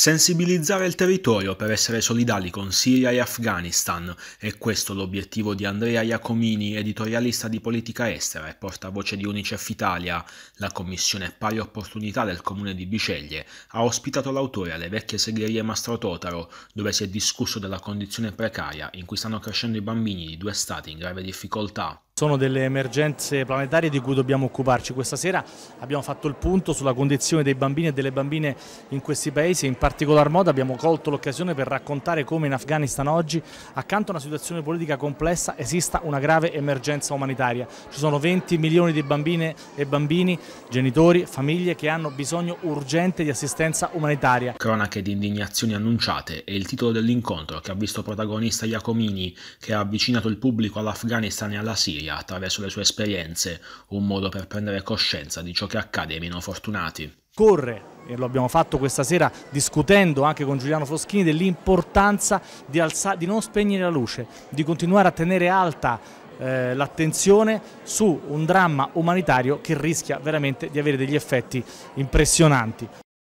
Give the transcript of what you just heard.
Sensibilizzare il territorio per essere solidali con Siria e Afghanistan è questo l'obiettivo di Andrea Iacomini, editorialista di politica estera e portavoce di Unicef Italia. La Commissione Pari Opportunità del Comune di Biceglie ha ospitato l'autore alle vecchie segherie Mastro Totaro, dove si è discusso della condizione precaria in cui stanno crescendo i bambini di due stati in grave difficoltà. Sono delle emergenze planetarie di cui dobbiamo occuparci. Questa sera abbiamo fatto il punto sulla condizione dei bambini e delle bambine in questi paesi e in particolar modo abbiamo colto l'occasione per raccontare come in Afghanistan oggi, accanto a una situazione politica complessa, esista una grave emergenza umanitaria. Ci sono 20 milioni di bambine e bambini, genitori, famiglie che hanno bisogno urgente di assistenza umanitaria. Cronache di indignazioni annunciate e il titolo dell'incontro che ha visto protagonista Iacomini, che ha avvicinato il pubblico all'Afghanistan e alla Siria attraverso le sue esperienze un modo per prendere coscienza di ciò che accade ai meno fortunati. Corre, e lo abbiamo fatto questa sera discutendo anche con Giuliano Foschini dell'importanza di, di, non spegnere la luce, di continuare a tenere alta eh, l'attenzione su un dramma umanitario che rischia veramente di avere degli effetti impressionanti.